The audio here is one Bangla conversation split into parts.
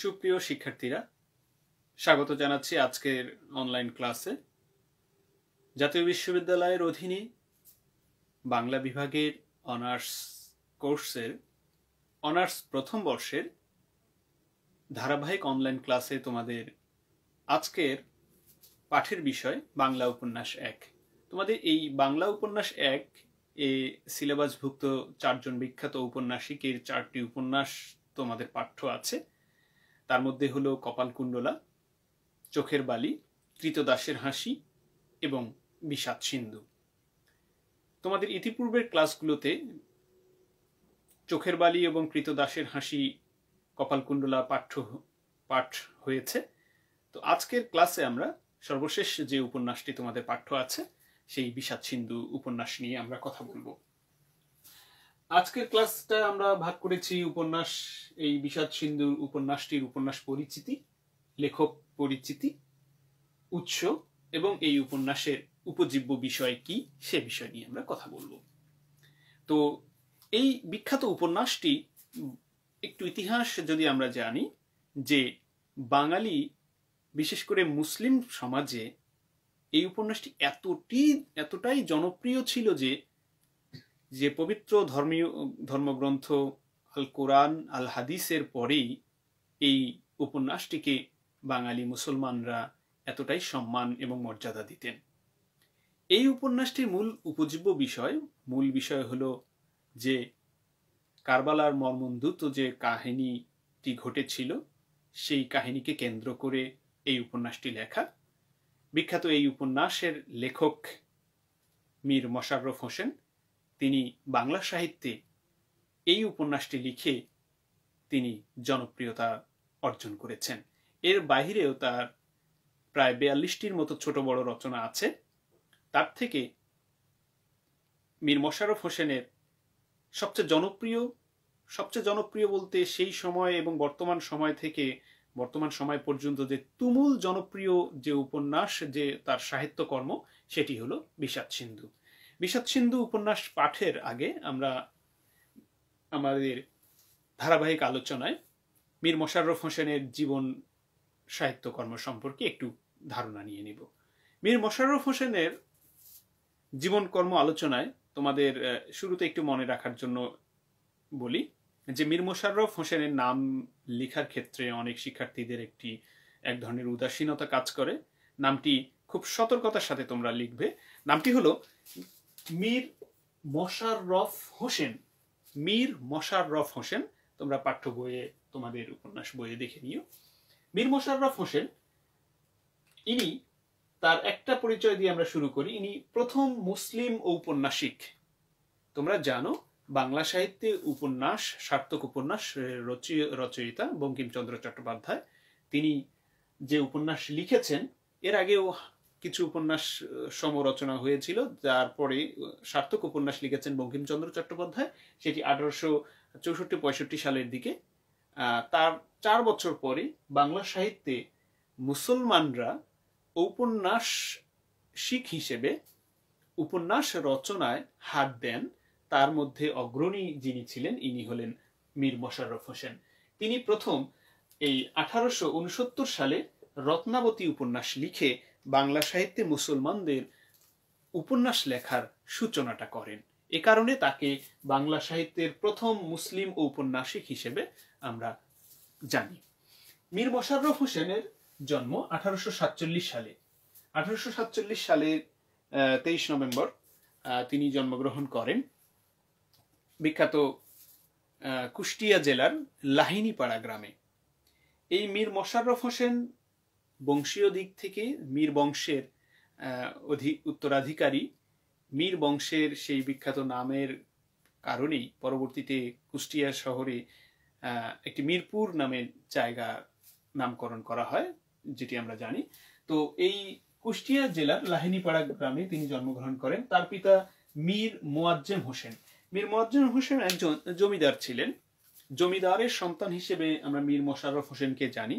সুপ্রিয় শিক্ষার্থীরা স্বাগত জানাচ্ছি আজকের অনলাইন ক্লাসে জাতীয় বিশ্ববিদ্যালয়ের অধীনে বাংলা বিভাগের অনার্স কোর্সের অনার্স প্রথম বর্ষের ধারাবাহিক অনলাইন ক্লাসে তোমাদের আজকের পাঠের বিষয় বাংলা উপন্যাস এক তোমাদের এই বাংলা উপন্যাস এক এ সিলেবাসভুক্ত চারজন বিখ্যাত ঔপন্যাসিকের চারটি উপন্যাস তোমাদের পাঠ্য আছে তার মধ্যে হলো কপালকুণ্ডলা চোখের বালি কৃতদাসের হাসি এবং বিষাদ সিন্ধু তোমাদের ইতিপূর্বের ক্লাসগুলোতে চোখের বালি এবং কৃতদাসের হাসি কপালকুণ্ডলা পাঠ্য পাঠ হয়েছে তো আজকের ক্লাসে আমরা সর্বশেষ যে উপন্যাসটি তোমাদের পাঠ্য আছে সেই বিষাদ সিন্ধু উপন্যাস নিয়ে আমরা কথা বলবো আজকের ক্লাসটা আমরা ভাগ করেছি উপন্যাস এই বিষাদ সিন্ধুর উপন্যাসটির উপন্যাস পরিচিতি লেখক পরিচিতি উৎস এবং এই উপন্যাসের উপজীব্য বিষয় কি সে বিষয় নিয়ে আমরা কথা বলবো তো এই বিখ্যাত উপন্যাসটি একটু ইতিহাস যদি আমরা জানি যে বাঙালি বিশেষ করে মুসলিম সমাজে এই উপন্যাসটি এতটি এতটাই জনপ্রিয় ছিল যে যে পবিত্র ধর্মীয় ধর্মগ্রন্থ আল কোরআন আল হাদিসের পরেই এই উপন্যাসটিকে বাঙালি মুসলমানরা এতটাই সম্মান এবং মর্যাদা দিতেন এই উপন্যাসটির মূল উপজীব্য বিষয় মূল বিষয় হলো যে কারবালার মর্মন্ধুত যে কাহিনীটি ঘটেছিল সেই কাহিনীকে কেন্দ্র করে এই উপন্যাসটি লেখা বিখ্যাত এই উপন্যাসের লেখক মীর মশাররফ হোসেন তিনি বাংলা সাহিত্যে এই উপন্যাসটি লিখে তিনি জনপ্রিয়তা অর্জন করেছেন এর বাহিরেও তার প্রায় বিয়াল্লিশটির মতো ছোট বড় রচনা আছে তার থেকে মীর মশারফ হোসেনের সবচেয়ে জনপ্রিয় সবচেয়ে জনপ্রিয় বলতে সেই সময় এবং বর্তমান সময় থেকে বর্তমান সময় পর্যন্ত যে তুমুল জনপ্রিয় যে উপন্যাস যে তার সাহিত্যকর্ম সেটি হলো বিষাদ সিন্ধু বিষাদ সিন্ধু উপন্যাস পাঠের আগে আমরা আমাদের ধারাবাহিক আলোচনায় মীর মোশাররফ হোসেনের জীবন সাহিত্যকর্ম সম্পর্কে একটু ধারণা নিয়ে নিব মীর মোশাররফ হোসেনের জীবনকর্ম আলোচনায় তোমাদের শুরুতে একটু মনে রাখার জন্য বলি যে মীর মোশাররফ হোসেনের নাম লেখার ক্ষেত্রে অনেক শিক্ষার্থীদের একটি এক ধরনের উদাসীনতা কাজ করে নামটি খুব সতর্কতার সাথে তোমরা লিখবে নামটি হলো মীর মশাররফ হোসেন মীর মশাররফ হোসেন তোমরা পাঠ্য বইয়ে তোমাদের উপন্যাস বইয়ে দেখে নিও মীর মশাররফ হোসেন ইনি তার একটা পরিচয় দিয়ে আমরা শুরু করি ইনি প্রথম মুসলিম ঔপন্যাসিক তোমরা জানো বাংলা সাহিত্যে উপন্যাস সার্থক উপন্যাস রচয়িতা বঙ্কিমচন্দ্র চট্টোপাধ্যায় তিনি যে উপন্যাস লিখেছেন এর আগেও কিছু উপন্যাস সমরচনা হয়েছিল যার পরে সার্থক উপন্যাস লিখেছেন বঙ্কিমচন্দ্র চট্টোপাধ্যায় সেটি আঠারোশো চৌষট্টি পঁয়ষট্টি সালের দিকে তার চার বছর পরে বাংলা সাহিত্যে মুসলমানরা ঔপন্যাস শিখ হিসেবে উপন্যাস রচনায় হাত দেন তার মধ্যে অগ্রণী যিনি ছিলেন ইনি হলেন মীর মোশাররফ হোসেন তিনি প্রথম এই আঠারোশো সালে রত্নাবতী উপন্যাস লিখে বাংলা সাহিত্যে মুসলমানদের উপন্যাস লেখার সূচনাটা করেন এ কারণে তাকে বাংলা সাহিত্যের প্রথম মুসলিম ঔপন্যাসিক হিসেবে আমরা জানি মীর মশাররফ হোসেনের জন্ম আঠারোশো সালে আঠারোশো সালের তেইশ নভেম্বর তিনি জন্মগ্রহণ করেন বিখ্যাত কুষ্টিয়া জেলার লাহিনীপাড়া গ্রামে এই মীর মোশাররফ হোসেন বংশীয় দিক থেকে মীর বংশের উত্তরাধিকারী মীর বংশের সেই বিখ্যাত নামের কারণেই পরবর্তীতে কুষ্টিয়া শহরে একটি মিরপুর নামে জায়গা নামকরণ করা হয় যেটি আমরা জানি তো এই কুষ্টিয়া জেলার লাহিনীপাড়া গ্রামে তিনি জন্মগ্রহণ করেন তার পিতা মীর মোয়াজ্জেম হোসেন মীর মোয়াজ্জেম হোসেন একজন জমিদার ছিলেন জমিদারের সন্তান হিসেবে আমরা মীর মোশাররফ হোসেনকে জানি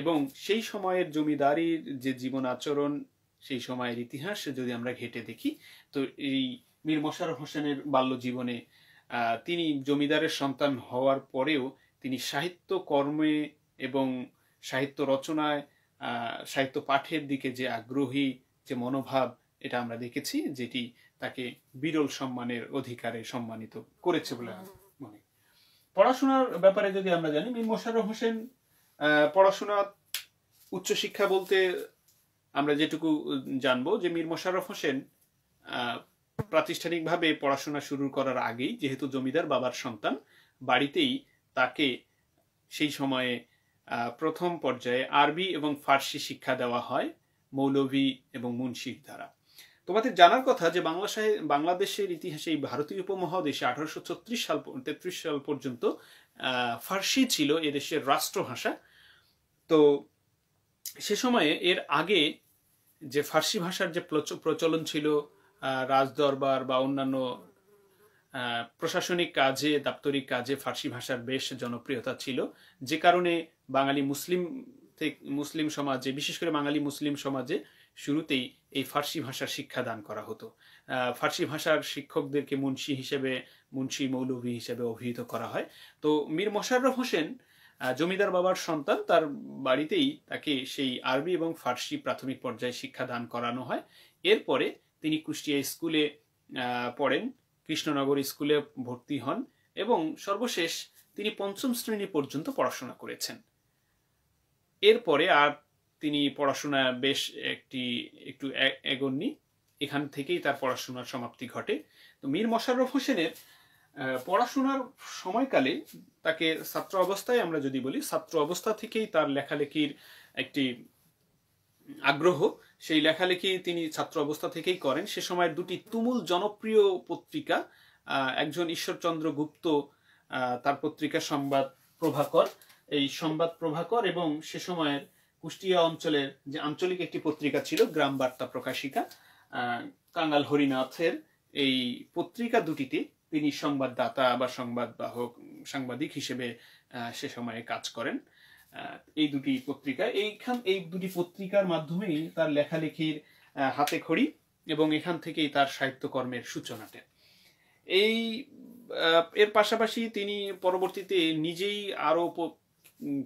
এবং সেই সময়ের জমিদারির যে জীবন আচরণ সেই সময়ের ইতিহাস যদি আমরা ঘেটে দেখি তো এই মীর মশারফ হোসেনের বাল্য জীবনে তিনি জমিদারের সন্তান হওয়ার পরেও তিনি সাহিত্য কর্মে এবং সাহিত্য রচনায় সাহিত্য পাঠের দিকে যে আগ্রহী যে মনোভাব এটা আমরা দেখেছি যেটি তাকে বিরল সম্মানের অধিকারে সম্মানিত করেছে বলে মনে পড়াশোনার ব্যাপারে যদি আমরা জানি মীর মোশাররফ হোসেন পড়াশোনা উচ্চশিক্ষা বলতে আমরা যেটুকু জানবো যে মীর মোশারফ হোসেন প্রাতিষ্ঠানিকভাবে পড়াশোনা শুরু করার আগেই যেহেতু জমিদার বাবার সন্তান বাড়িতেই তাকে সেই সময়ে প্রথম পর্যায়ে আরবি এবং ফার্সি শিক্ষা দেওয়া হয় মৌলভী এবং মুন্সির দ্বারা তোমাদের জানার কথা যে বাংলা বাংলাদেশের ইতিহাসে এই ভারতীয় উপমহাদেশে আঠারোশো ছত্রিশ সাল তেত্রিশ সাল পর্যন্ত ফার্সি ছিল এদেশের রাষ্ট্রভাষা তো সে সময়ে এর আগে যে ফার্সি ভাষার যে প্রচলন ছিল রাজদরবার বা অন্যান্য প্রশাসনিক কাজে দাপ্তরিক কাজে ফার্সি ভাষার বেশ জনপ্রিয়তা ছিল যে কারণে বাঙালি মুসলিম মুসলিম সমাজে বিশেষ করে বাঙালি মুসলিম সমাজে শুরুতেই এই ফার্সি ভাষার শিক্ষা দান করা হতো ফার্সি ভাষার শিক্ষকদেরকে মুন্সি হিসেবে মুন্সি মৌলভী হিসেবে অভিহিত করা হয় তো মীর মশাররফ হোসেন জমিদার বাবার সন্তান তার বাড়িতেই তাকে সেই আরবি এবং ফার্সি প্রাথমিক পর্যায়ে শিক্ষা দান করানো হয় এরপরে তিনি কুষ্টিয়া স্কুলে পড়েন কৃষ্ণনগর স্কুলে ভর্তি হন এবং সর্বশেষ তিনি পঞ্চম শ্রেণী পর্যন্ত পড়াশোনা করেছেন এরপরে আর তিনি পড়াশোনা বেশ একটি একটু এগোননি এখান থেকেই তার পড়াশোনার সমাপ্তি ঘটে তো মীর মোশাররফ হোসেনের পড়াশোনার সময়কালে তাকে ছাত্র অবস্থায় আমরা যদি বলি ছাত্র অবস্থা থেকেই তার লেখালেখির একটি আগ্রহ সেই লেখালেখি তিনি ছাত্র অবস্থা থেকেই করেন সে সময়ের দুটি তুমুল জনপ্রিয় পত্রিকা একজন ঈশ্বরচন্দ্র গুপ্ত তার পত্রিকা সংবাদ প্রভাকর এই সংবাদ প্রভাকর এবং সে সময়ের কুষ্টিয়া অঞ্চলের যে আঞ্চলিক একটি পত্রিকা ছিল গ্রাম বার্তা প্রকাশিকা কাঙ্গাল হরিনাথের এই পত্রিকা দুটিতে তিনি সংবাদদাতা বা সংবাদবাহক সাংবাদিক হিসেবে সে সময়ে কাজ করেন এই দুটি পত্রিকা এইখান এই দুটি পত্রিকার মাধ্যমেই তার লেখালেখির হাতে খড়ি এবং এখান থেকেই তার সাহিত্যকর্মের সূচনাটা এই এর পাশাপাশি তিনি পরবর্তীতে নিজেই আরও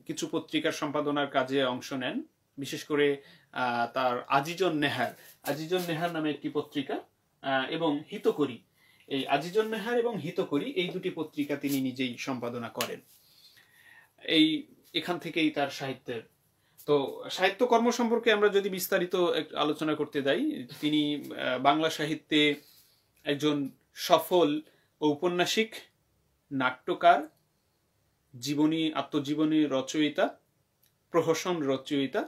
কিছু পত্রিকার সম্পাদনার কাজে অংশ নেন বিশেষ করে তার আজিজন নেহার আজিজন নেহার নামে একটি পত্রিকা এবং হিতকরী এই আজিজন মেহার এবং হিতকরী এই দুটি পত্রিকা তিনি নিজেই সম্পাদনা করেন এই এখান থেকেই তার সাহিত্যের তো সাহিত্যকর্ম সম্পর্কে আমরা যদি বিস্তারিত আলোচনা করতে যাই তিনি বাংলা সাহিত্যে একজন সফল ঔপন্যাসিক নাট্যকার জীবনী আত্মজীবনী রচয়িতা প্রহসন রচয়িতা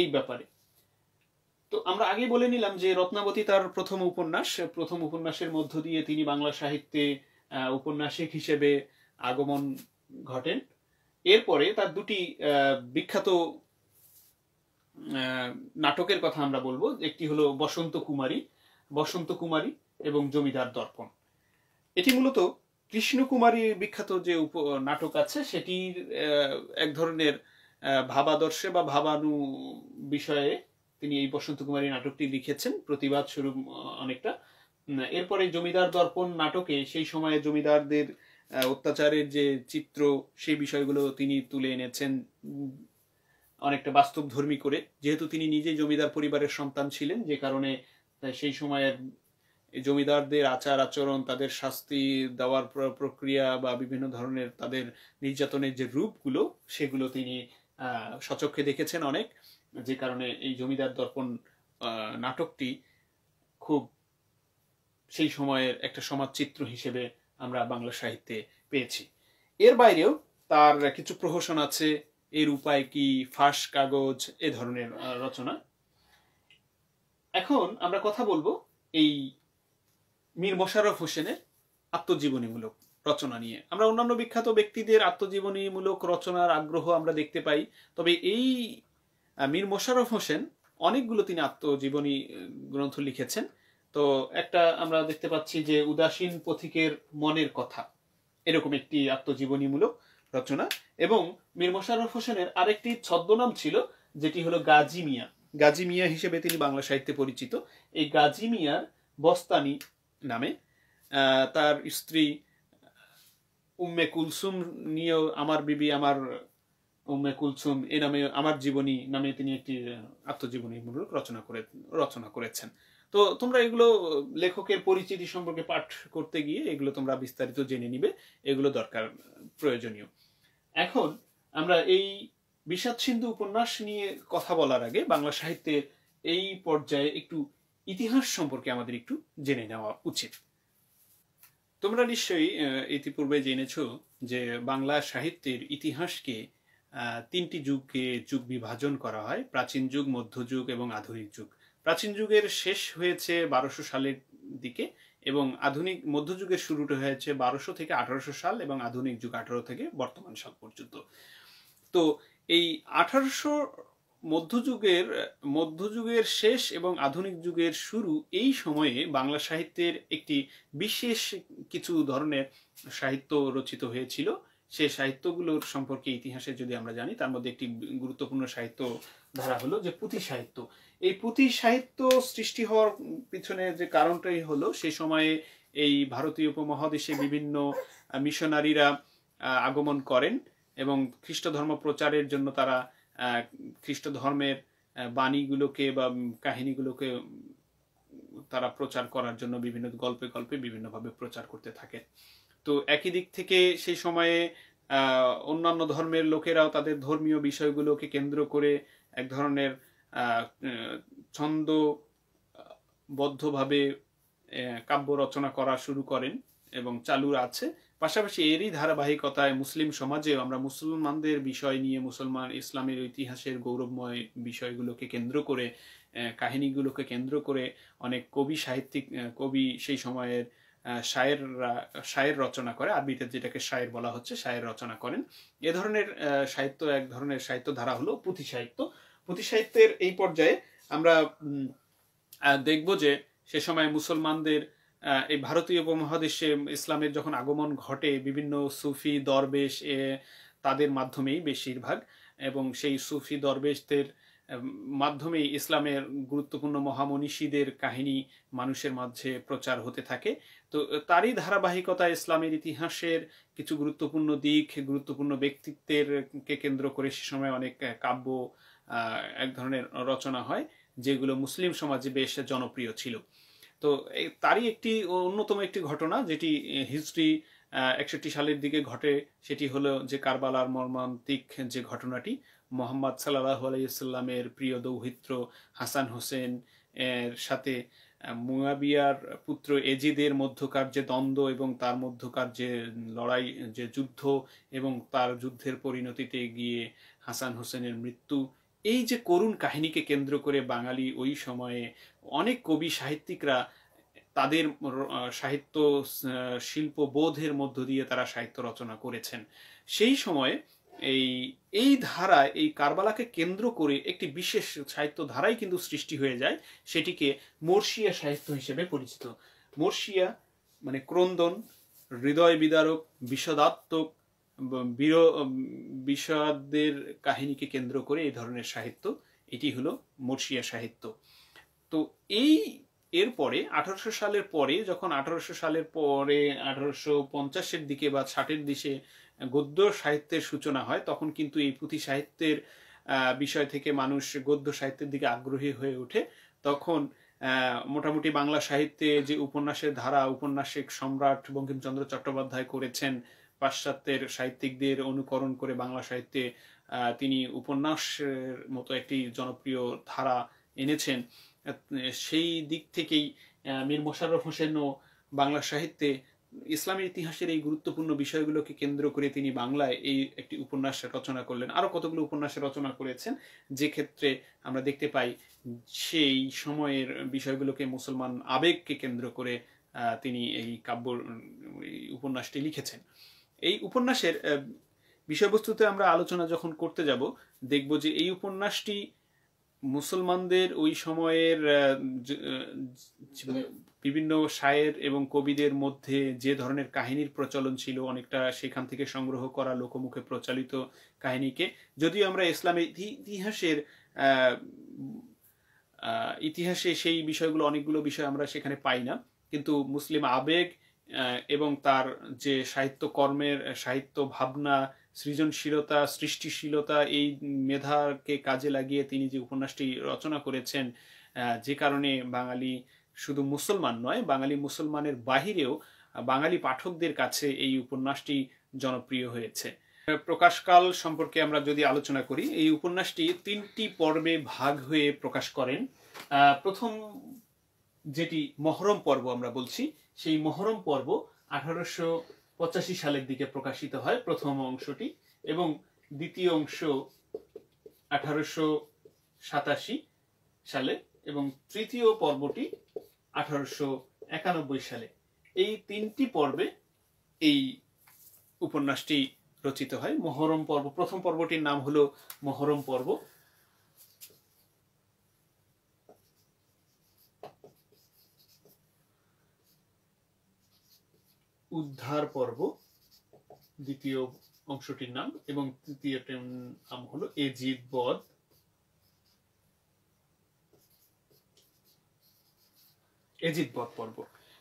এই ব্যাপারে তো আমরা আগে বলে নিলাম যে রত্নাবতী তার প্রথম উপন্যাস প্রথম উপন্যাসের মধ্য দিয়ে তিনি বাংলা সাহিত্যে উপন্যাসিক হিসেবে আগমন ঘটেন এরপরে তার দুটি বিখ্যাত নাটকের কথা আমরা বলবো একটি হলো বসন্ত কুমারী বসন্ত কুমারী এবং জমিদার দর্পণ এটি মূলত কৃষ্ণকুমারী বিখ্যাত যে উপ নাটক আছে সেটির এক ধরনের ভাবাদর্শে বা ভাবানু বিষয়ে তিনি এই বসন্ত কুমারী নাটকটি লিখেছেন প্রতিবাদ শুরু অনেকটা এরপরে জমিদার দর্পণ নাটকে সেই সময়ে জমিদারদের অত্যাচারের যে চিত্র সেই বিষয়গুলো তিনি তুলে এনেছেন অনেকটা বাস্তব ধর্মী করে যেহেতু তিনি নিজে জমিদার পরিবারের সন্তান ছিলেন যে কারণে সেই সময়ের জমিদারদের আচার আচরণ তাদের শাস্তি দেওয়ার প্রক্রিয়া বা বিভিন্ন ধরনের তাদের নির্যাতনের যে রূপগুলো সেগুলো তিনি সচক্ষে দেখেছেন অনেক যে কারণে এই জমিদার দর্পণ নাটকটি খুব সেই সময়ের একটা সমাজচিত্র হিসেবে আমরা বাংলা সাহিত্যে পেয়েছি এর বাইরেও তার কিছু প্রহসন আছে এর উপায় কি ফাঁস কাগজ এ ধরনের রচনা এখন আমরা কথা বলবো এই মীর মোশাররফ হোসেনের আত্মজীবনীমূলক রচনা নিয়ে আমরা অন্যান্য বিখ্যাত ব্যক্তিদের আত্মজীবনীমূলক রচনার আগ্রহ আমরা দেখতে পাই তবে এই মীর মোশারফ হোসেন অনেকগুলো তিনি আত্মজীবনী গ্রন্থ লিখেছেন তো একটা আমরা দেখতে পাচ্ছি যে উদাসীন পথিকের মনের কথা এরকম একটি আত্মজীবনীমূলক রচনা এবং মীর মোশারফ হোসেনের আরেকটি ছদ্মনাম ছিল যেটি হলো গাজী মিয়া গাজী মিয়া হিসেবে তিনি বাংলা সাহিত্যে পরিচিত এই গাজী মিয়ার বস্তানি নামে তার স্ত্রী উম্মে কুলসুম নিয়েও আমার বিবি আমার উম্মে কুলসুম এ নামে আমার জীবনী নামে তিনি একটি মূলক রচনা করে রচনা করেছেন তো তোমরা এগুলো লেখকের পরিচিতি সম্পর্কে পাঠ করতে গিয়ে এগুলো তোমরা বিস্তারিত জেনে নিবে এগুলো দরকার প্রয়োজনীয় এখন আমরা এই বিষাদ সিন্ধু উপন্যাস নিয়ে কথা বলার আগে বাংলা সাহিত্যের এই পর্যায়ে একটু ইতিহাস সম্পর্কে আমাদের একটু জেনে নেওয়া উচিত তোমরা নিশ্চয়ই ইতিপূর্বে জেনেছ যে বাংলা সাহিত্যের ইতিহাসকে তিনটি যুগকে যুগ বিভাজন করা হয় প্রাচীন যুগ মধ্যযুগ এবং আধুনিক যুগ প্রাচীন যুগের শেষ হয়েছে বারোশো সালের দিকে এবং আধুনিক মধ্যযুগের শুরুটা হয়েছে বারোশো থেকে আঠারোশো সাল এবং আধুনিক যুগ আঠারো থেকে বর্তমান সাল পর্যন্ত তো এই আঠারোশো মধ্যযুগের মধ্যযুগের শেষ এবং আধুনিক যুগের শুরু এই সময়ে বাংলা সাহিত্যের একটি বিশেষ কিছু ধরনের সাহিত্য রচিত হয়েছিল সে সাহিত্যগুলোর সম্পর্কে ইতিহাসে যদি আমরা জানি তার মধ্যে একটি গুরুত্বপূর্ণ সাহিত্য ধারা হলো যে পুঁথি সাহিত্য এই পুঁথি সাহিত্য সৃষ্টি হওয়ার পিছনে যে কারণটাই হলো সেই সময়ে এই ভারতীয় উপমহাদেশে বিভিন্ন মিশনারিরা আগমন করেন এবং খ্রিস্ট ধর্ম প্রচারের জন্য তারা খ্রিস্ট ধর্মের বাণীগুলোকে বা কাহিনীগুলোকে তারা প্রচার করার জন্য বিভিন্ন গল্পে গল্পে বিভিন্নভাবে প্রচার করতে থাকেন তো একই দিক থেকে সেই সময়ে অন্যান্য ধর্মের লোকেরাও তাদের ধর্মীয় বিষয়গুলোকে কেন্দ্র করে এক ধরনের ছন্দবদ্ধভাবে কাব্য রচনা করা শুরু করেন এবং চালু আছে পাশাপাশি এরই ধারাবাহিকতায় মুসলিম সমাজেও আমরা মুসলমানদের বিষয় নিয়ে মুসলমান ইসলামের ইতিহাসের গৌরবময় বিষয়গুলোকে কেন্দ্র করে কাহিনীগুলোকে কেন্দ্র করে অনেক কবি সাহিত্যিক কবি সেই সময়ের শায়ের শায়ের রচনা করে আরবিতে যেটাকে শায়ের বলা হচ্ছে শায়ের রচনা করেন এ ধরনের সাহিত্য এক ধরনের সাহিত্য ধারা হলো পুঁথি সাহিত্য পুঁথি সাহিত্যের এই পর্যায়ে আমরা দেখব যে সে সময় মুসলমানদের এই ভারতীয় উপমহাদেশে ইসলামের যখন আগমন ঘটে বিভিন্ন সুফি দরবেশ তাদের মাধ্যমেই বেশিরভাগ এবং সেই সুফি দরবেশদের মাধ্যমে ইসলামের গুরুত্বপূর্ণ মহামনীষীদের কাহিনী মানুষের মাঝে প্রচার হতে থাকে তো তারই ধারাবাহিকতা ইসলামের ইতিহাসের কিছু গুরুত্বপূর্ণ দিক গুরুত্বপূর্ণ ব্যক্তিত্বের কে কেন্দ্র করে সে সময় অনেক কাব্য এক ধরনের রচনা হয় যেগুলো মুসলিম সমাজে বেশ জনপ্রিয় ছিল তো তারই একটি অন্যতম একটি ঘটনা যেটি হিস্ট্রি একষট্টি সালের দিকে ঘটে সেটি হলো যে কারবালার মর্মান্তিক যে ঘটনাটি মোহাম্মদ সাল্লাহ আলাইসাল্লামের প্রিয় দৌহিত্র হাসান হোসেন এর সাথে মুয়াবিয়ার পুত্র এজিদের মধ্যকার যে দ্বন্দ্ব এবং তার মধ্যকার যে লড়াই যে যুদ্ধ এবং তার যুদ্ধের পরিণতিতে গিয়ে হাসান হোসেনের মৃত্যু এই যে করুণ কাহিনীকে কেন্দ্র করে বাঙালি ওই সময়ে অনেক কবি সাহিত্যিকরা তাদের সাহিত্য শিল্প বোধের মধ্য দিয়ে তারা সাহিত্য রচনা করেছেন সেই সময়ে এই এই ধারায় এই কারবালাকে কেন্দ্র করে একটি বিশেষ সাহিত্য ধারাই কিন্তু সৃষ্টি হয়ে যায় সেটিকে মর্শিয়া সাহিত্য হিসেবে পরিচিত মর্শিয়া মানে ক্রন্দন হৃদয় বিদারক বিষদাত্মক বীর বিষাদের কাহিনীকে কেন্দ্র করে এই ধরনের সাহিত্য এটি হলো মর্শিয়া সাহিত্য তো এই এরপরে আঠারোশো সালের পরে যখন আঠারোশো সালের পরে আঠারোশো পঞ্চাশের দিকে বা ষাটের দিকে গদ্য সাহিত্যের সূচনা হয় তখন কিন্তু এই পুঁথি সাহিত্যের বিষয় থেকে মানুষ গদ্য সাহিত্যের দিকে আগ্রহী হয়ে ওঠে তখন মোটামুটি বাংলা সাহিত্যে যে উপন্যাসের ধারা উপন্যাসিক সম্রাট বঙ্কিমচন্দ্র চট্টোপাধ্যায় করেছেন পাশ্চাত্যের সাহিত্যিকদের অনুকরণ করে বাংলা সাহিত্যে তিনি উপন্যাসের মতো একটি জনপ্রিয় ধারা এনেছেন সেই দিক থেকেই মীর মোশাররফ হোসেনও বাংলা সাহিত্যে ইসলামের ইতিহাসের এই গুরুত্বপূর্ণ বিষয়গুলোকে কেন্দ্র করে তিনি বাংলায় এই একটি উপন্যাস রচনা করলেন আরও কতগুলো উপন্যাস রচনা করেছেন যে ক্ষেত্রে আমরা দেখতে পাই সেই সময়ের বিষয়গুলোকে মুসলমান আবেগকে কেন্দ্র করে তিনি এই কাব্য উপন্যাসটি লিখেছেন এই উপন্যাসের বিষয়বস্তুতে আমরা আলোচনা যখন করতে যাব দেখব যে এই উপন্যাসটি মুসলমানদের ওই সময়ের বিভিন্ন শায়ের এবং কবিদের মধ্যে যে ধরনের কাহিনীর প্রচলন ছিল অনেকটা সেখান থেকে সংগ্রহ করা লোকমুখে প্রচলিত কাহিনীকে যদিও আমরা ইসলামের ইতিহাসের ইতিহাসে সেই বিষয়গুলো অনেকগুলো বিষয় আমরা সেখানে পাই না কিন্তু মুসলিম আবেগ এবং তার যে সাহিত্য কর্মের সাহিত্য ভাবনা সৃজনশীলতা সৃষ্টিশীলতা এই মেধাকে কাজে লাগিয়ে তিনি যে উপন্যাসটি রচনা করেছেন যে কারণে বাঙালি শুধু মুসলমান নয় বাঙালি মুসলমানের বাহিরেও বাঙালি পাঠকদের কাছে এই উপন্যাসটি জনপ্রিয় হয়েছে প্রকাশকাল সম্পর্কে আমরা যদি আলোচনা করি এই উপন্যাসটি তিনটি পর্বে ভাগ হয়ে প্রকাশ করেন প্রথম যেটি মহরম পর্ব আমরা বলছি সেই মহরম পর্ব আঠারোশো পঁচাশি সালের দিকে প্রকাশিত হয় প্রথম অংশটি এবং দ্বিতীয় অংশ আঠারোশো সাতাশি সালে এবং তৃতীয় পর্বটি আঠারোশো একানব্বই সালে এই তিনটি পর্বে এই উপন্যাসটি রচিত হয় মহরম পর্ব প্রথম পর্বটির নাম হলো মহরম পর্ব উদ্ধার পর্ব দ্বিতীয় অংশটির নাম এবং তৃতীয়টির নাম হলো এজিদ বধ এজিদ বধ পর্ব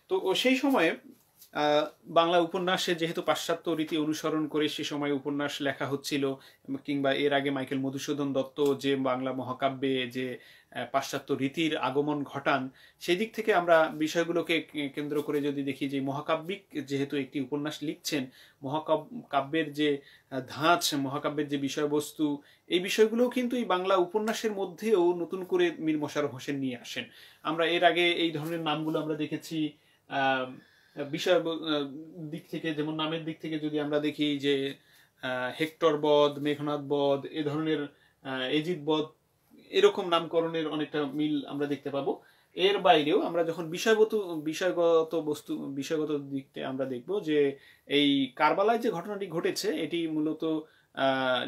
তো সেই সময়ে বাংলা উপন্যাসে যেহেতু পাশ্চাত্য রীতি অনুসরণ করে সে সময় উপন্যাস লেখা হচ্ছিল কিংবা এর আগে মাইকেল মধুসূদন দত্ত যে বাংলা মহাকাব্যে যে পাশ্চাত্য রীতির আগমন ঘটান সেই দিক থেকে আমরা বিষয়গুলোকে কেন্দ্র করে যদি দেখি যে মহাকাব্যিক যেহেতু একটি উপন্যাস লিখছেন মহাকাব্যের যে ধাঁচ মহাকাব্যের যে বিষয়বস্তু এই বিষয়গুলোও কিন্তু এই বাংলা উপন্যাসের মধ্যেও নতুন করে মীর মশারফ হোসেন নিয়ে আসেন আমরা এর আগে এই ধরনের নামগুলো আমরা দেখেছি আহ বিষয় দিক থেকে যেমন নামের দিক থেকে যদি আমরা দেখি যে হেক্টর বধ মেঘনাথ বধ এ ধরনের এজিত বধ এরকম নামকরণের অনেকটা মিল আমরা দেখতে পাবো এর বাইরেও আমরা যখন বিষয়গত বিষয়গত বস্তু বিষয়গত দিকতে আমরা দেখব যে এই কারবালায় যে ঘটনাটি ঘটেছে এটি মূলত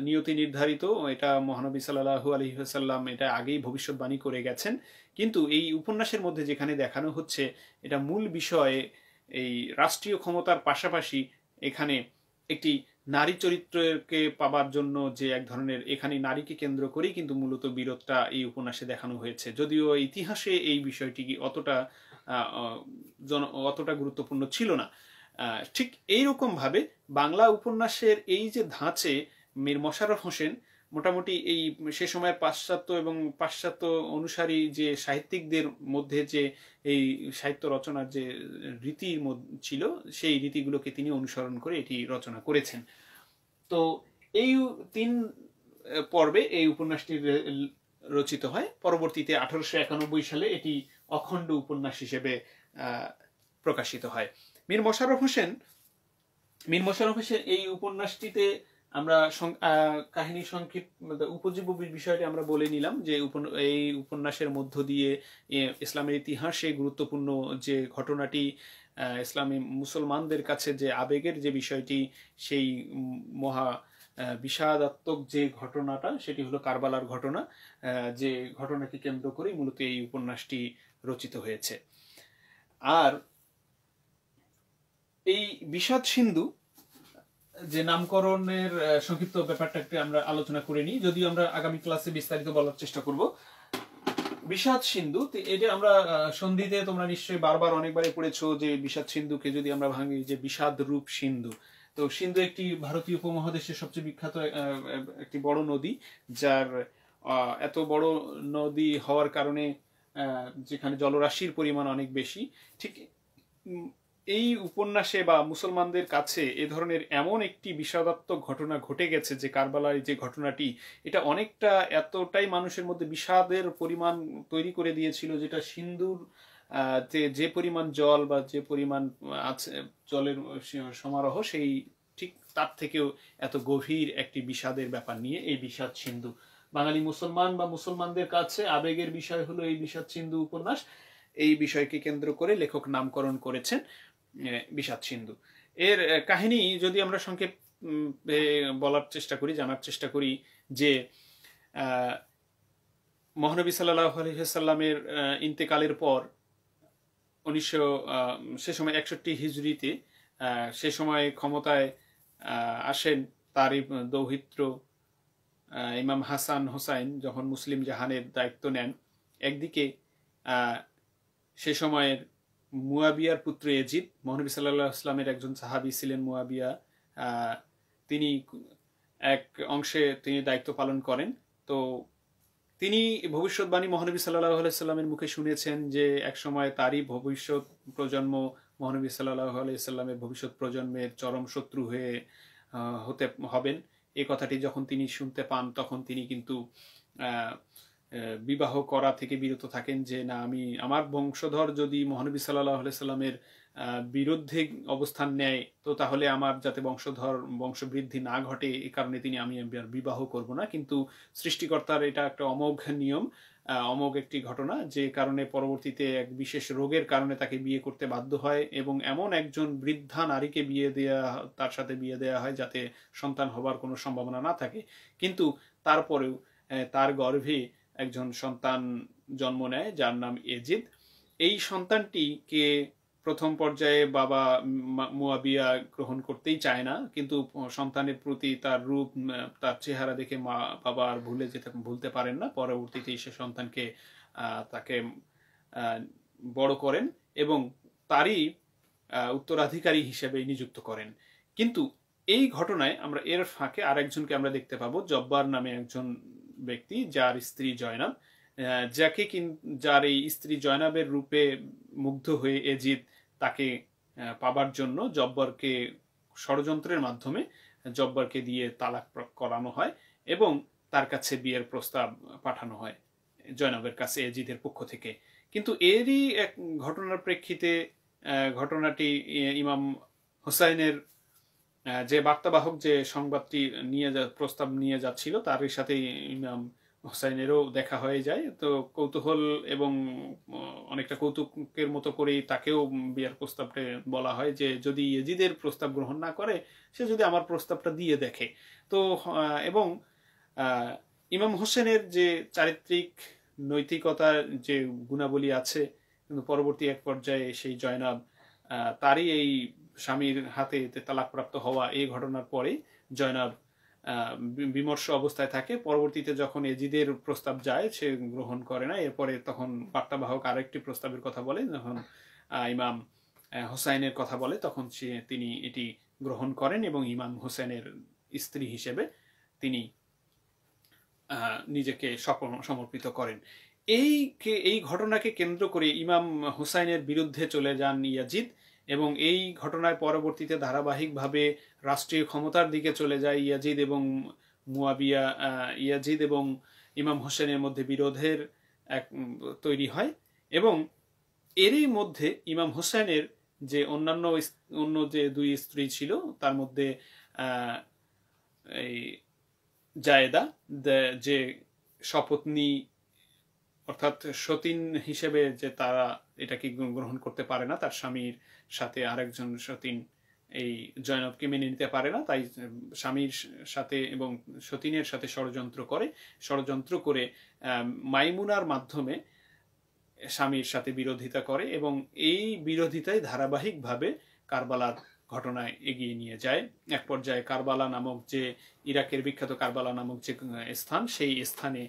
নিয়তি নির্ধারিত এটা মহানবী সাল্লাহু আলহিহাসাল্লাম এটা আগেই ভবিষ্যৎবাণী করে গেছেন কিন্তু এই উপন্যাসের মধ্যে যেখানে দেখানো হচ্ছে এটা মূল বিষয়ে এই রাষ্ট্রীয় ক্ষমতার পাশাপাশি এখানে একটি নারী চরিত্রকে পাবার জন্য যে এক ধরনের এখানে নারীকে কেন্দ্র করেই কিন্তু মূলত বীরত্বটা এই উপন্যাসে দেখানো হয়েছে যদিও ইতিহাসে এই বিষয়টি অতটা জন অতটা গুরুত্বপূর্ণ ছিল না ঠিক এইরকমভাবে বাংলা উপন্যাসের এই যে ধাঁচে মীর মশারফ হোসেন মোটামুটি এই সে সময়ের পাশ্চাত্য এবং পাশ্চাত্য অনুসারী যে সাহিত্যিকদের মধ্যে যে এই সাহিত্য রচনার যে রীতি ছিল সেই রীতিগুলোকে তিনি অনুসরণ করে এটি রচনা করেছেন তো এই তিন পর্বে এই উপন্যাসটির রচিত হয় পরবর্তীতে আঠারোশো একানব্বই সালে এটি অখণ্ড উপন্যাস হিসেবে প্রকাশিত হয় মীর মশারফ হোসেন মীর মশারফ হোসেন এই উপন্যাসটিতে আমরা কাহিনী সংক্ষিপ্ত মানে উপজীব্য বিষয়টি আমরা বলে নিলাম যে এই উপন্যাসের মধ্য দিয়ে ইসলামের ইতিহাসে গুরুত্বপূর্ণ যে ঘটনাটি ইসলামী মুসলমানদের কাছে যে আবেগের যে বিষয়টি সেই মহা বিষাদাত্মক যে ঘটনাটা সেটি হলো কারবালার ঘটনা যে ঘটনাকে কেন্দ্র করেই মূলত এই উপন্যাসটি রচিত হয়েছে আর এই বিষাদ সিন্ধু যে নামকরণের সংক্ষিপ্ত ব্যাপারটা একটু আমরা আলোচনা করে নিই যদিও আমরা আগামী ক্লাসে বিস্তারিত বলার চেষ্টা করব বিষাদ সিন্ধু এটা আমরা সন্ধিতে তোমরা নিশ্চয়ই বারবার অনেকবারই পড়েছো যে বিষাদ সিন্ধুকে যদি আমরা ভাঙি যে বিষাদ রূপ সিন্ধু তো সিন্ধু একটি ভারতীয় উপমহাদেশের সবচেয়ে বিখ্যাত একটি বড় নদী যার এত বড় নদী হওয়ার কারণে যেখানে জলরাশির পরিমাণ অনেক বেশি ঠিক এই উপন্যাসে বা মুসলমানদের কাছে এ ধরনের এমন একটি বিষাদাত্মক ঘটনা ঘটে গেছে যে কারবালার যে ঘটনাটি এটা অনেকটা এতটাই মানুষের মধ্যে বিষাদের পরিমাণ তৈরি করে দিয়েছিল যেটা সিন্দুর যে যে পরিমাণ জল বা যে পরিমাণ আছে জলের সমারোহ সেই ঠিক তার থেকেও এত গভীর একটি বিষাদের ব্যাপার নিয়ে এই বিষাদ সিন্ধু বাঙালি মুসলমান বা মুসলমানদের কাছে আবেগের বিষয় হলো এই বিষাদ সিন্ধু উপন্যাস এই বিষয়কে কেন্দ্র করে লেখক নামকরণ করেছেন বিষাদ সিন্ধু এর কাহিনী যদি আমরা সংক্ষেপ বলার চেষ্টা করি জানার চেষ্টা করি যে মহানবী সাল্লাহ আলহিহাল্লামের ইন্তেকালের পর উনিশশো সে সময় একষট্টি হিজড়িতে সে সময় ক্ষমতায় আসেন তারই দৌহিত্র ইমাম হাসান হোসাইন যখন মুসলিম জাহানের দায়িত্ব নেন একদিকে সে সময়ের মুয়াবিয়ার পুত্র এজিদ মহানবী সাল্লাহ আসলামের একজন সাহাবি ছিলেন মুয়াবিয়া তিনি এক অংশে তিনি দায়িত্ব পালন করেন তো তিনি ভবিষ্যৎবাণী মহানবী সাল্লাহ আলাইস্লামের মুখে শুনেছেন যে এক সময় তারই ভবিষ্যৎ প্রজন্ম মহানবী সাল্লাহ আলাইস্লামের ভবিষ্যৎ প্রজন্মের চরম শত্রু হয়ে হতে হবেন এ কথাটি যখন তিনি শুনতে পান তখন তিনি কিন্তু বিবাহ করা থেকে বিরত থাকেন যে না আমি আমার বংশধর যদি মহানবী সাল্লাহ সাল্লামের বিরুদ্ধে অবস্থান নেয় তো তাহলে আমার যাতে বংশধর বংশবৃদ্ধি না ঘটে এ কারণে তিনি আমি আর বিবাহ করব না কিন্তু সৃষ্টিকর্তার এটা একটা অমোঘ নিয়ম অমোঘ একটি ঘটনা যে কারণে পরবর্তীতে এক বিশেষ রোগের কারণে তাকে বিয়ে করতে বাধ্য হয় এবং এমন একজন বৃদ্ধা নারীকে বিয়ে দেয়া তার সাথে বিয়ে দেয়া হয় যাতে সন্তান হবার কোনো সম্ভাবনা না থাকে কিন্তু তারপরেও তার গর্ভে একজন সন্তান জন্ম নেয় যার নাম এজিদ এই সন্তানটিকে প্রথম পর্যায়ে বাবা মুয়াবিয়া গ্রহণ করতেই চায় না কিন্তু সন্তানের প্রতি তার রূপ তার চেহারা দেখে মা বাবা আর ভুলে যেতে ভুলতে পারেন না পরবর্তীতে সে সন্তানকে তাকে বড় করেন এবং তারই উত্তরাধিকারী হিসেবে নিযুক্ত করেন কিন্তু এই ঘটনায় আমরা এর ফাঁকে আরেকজনকে আমরা দেখতে পাবো জব্বার নামে একজন ব্যক্তি যার স্ত্রী জয়নাব যাকে যার এই স্ত্রী জয়নাবের রূপে মুগ্ধ হয়ে এজিদ তাকে পাবার জন্য জব্বরকে ষড়যন্ত্রের মাধ্যমে জব্বরকে দিয়ে তালাক করানো হয় এবং তার কাছে বিয়ের প্রস্তাব পাঠানো হয় জয়নবের কাছে এজিদের পক্ষ থেকে কিন্তু এরই এক ঘটনার প্রেক্ষিতে ঘটনাটি ইমাম হোসাইনের যে বার্তাবাহক যে সংবাদটি নিয়ে যা প্রস্তাব নিয়ে যাচ্ছিল তারই সাথে ইমাম হোসাইনেরও দেখা হয়ে যায় তো কৌতূহল এবং অনেকটা কৌতুকের মতো করেই তাকেও বিয়ার প্রস্তাবটা বলা হয় যে যদি ইয়েজিদের প্রস্তাব গ্রহণ না করে সে যদি আমার প্রস্তাবটা দিয়ে দেখে তো এবং ইমাম হোসেনের যে চারিত্রিক নৈতিকতার যে গুণাবলী আছে কিন্তু পরবর্তী এক পর্যায়ে সেই জয়নাব তারই এই স্বামীর হাতে তালাকপ্রাপ্ত হওয়া এই ঘটনার পরে জয়নাব বিমর্ষ অবস্থায় থাকে পরবর্তীতে যখন এজিদের প্রস্তাব যায় সে গ্রহণ করে না এরপরে তখন বার্তাবাহক আরেকটি প্রস্তাবের কথা বলে যখন ইমাম হোসাইনের কথা বলে তখন সে তিনি এটি গ্রহণ করেন এবং ইমাম হোসেনের স্ত্রী হিসেবে তিনি নিজেকে সমর্পিত করেন এই এই ঘটনাকে কেন্দ্র করে ইমাম হুসাইনের বিরুদ্ধে চলে যান ইয়াজিদ এবং এই ঘটনায় পরবর্তীতে ধারাবাহিকভাবে রাষ্ট্রীয় ক্ষমতার দিকে চলে যায় ইয়াজিদ এবং মুয়াবিয়া ইয়াজিদ এবং ইমাম হোসেনের মধ্যে বিরোধের এক তৈরি হয় এবং এরই মধ্যে ইমাম হোসেনের যে অন্যান্য অন্য যে দুই স্ত্রী ছিল তার মধ্যে এই জায়দা যে সপত্নী অর্থাৎ সতীন হিসেবে যে তারা এটাকে গ্রহণ করতে পারে না তার স্বামীর সাথে আরেকজন সতীন এই জয়নবকে মেনে নিতে পারে না তাই স্বামীর সাথে এবং সতীনের সাথে ষড়যন্ত্র করে ষড়যন্ত্র করে মাইমুনার মাধ্যমে স্বামীর সাথে বিরোধিতা করে এবং এই বিরোধিতায় ধারাবাহিকভাবে কারবালার ঘটনায় এগিয়ে নিয়ে যায় এক পর্যায়ে কারবালা নামক যে ইরাকের বিখ্যাত কারবালা নামক যে স্থান সেই স্থানে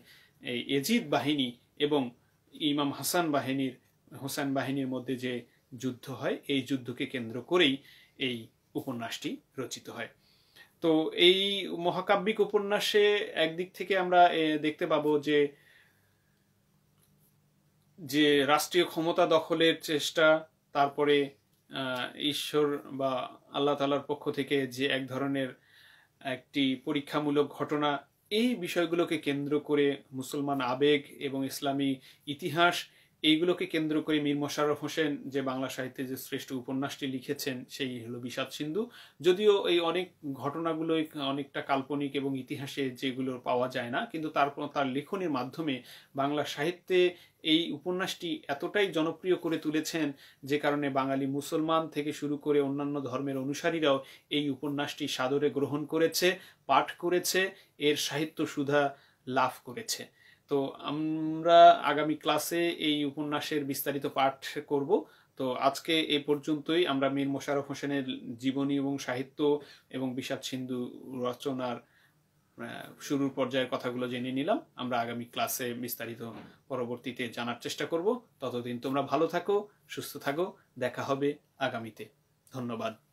এই এজিদ বাহিনী এবং ইমাম হাসান বাহিনীর হোসেন বাহিনীর মধ্যে যে যুদ্ধ হয় এই যুদ্ধকে কেন্দ্র করেই এই উপন্যাসটি রচিত হয় তো এই মহাকাব্যিক উপন্যাসে একদিক থেকে আমরা দেখতে পাবো যে যে রাষ্ট্রীয় ক্ষমতা দখলের চেষ্টা তারপরে ঈশ্বর বা আল্লাহ তালার পক্ষ থেকে যে এক ধরনের একটি পরীক্ষামূলক ঘটনা এই বিষয়গুলোকে কেন্দ্র করে মুসলমান আবেগ এবং ইসলামী ইতিহাস এইগুলোকে কেন্দ্র করে মীর মোশারফ হোসেন যে বাংলা সাহিত্যে যে শ্রেষ্ঠ উপন্যাসটি লিখেছেন সেই হলো বিষাদ সিন্ধু যদিও এই অনেক ঘটনাগুলো অনেকটা কাল্পনিক এবং ইতিহাসে যেগুলো পাওয়া যায় না কিন্তু তারপর তার লেখনের মাধ্যমে বাংলা সাহিত্যে এই উপন্যাসটি এতটাই জনপ্রিয় করে তুলেছেন যে কারণে বাঙালি মুসলমান থেকে শুরু করে অন্যান্য ধর্মের অনুসারীরাও এই উপন্যাসটি সাদরে গ্রহণ করেছে পাঠ করেছে এর সাহিত্য সুধা লাভ করেছে তো আমরা আগামী ক্লাসে এই উপন্যাসের বিস্তারিত পাঠ করব তো আজকে এ পর্যন্তই আমরা মীর মোশারফ হোসেনের জীবনী এবং সাহিত্য এবং বিষাদ সিন্ধু রচনার শুরুর পর্যায়ের কথাগুলো জেনে নিলাম আমরা আগামী ক্লাসে বিস্তারিত পরবর্তীতে জানার চেষ্টা করব ততদিন তোমরা ভালো থাকো সুস্থ থাকো দেখা হবে আগামীতে ধন্যবাদ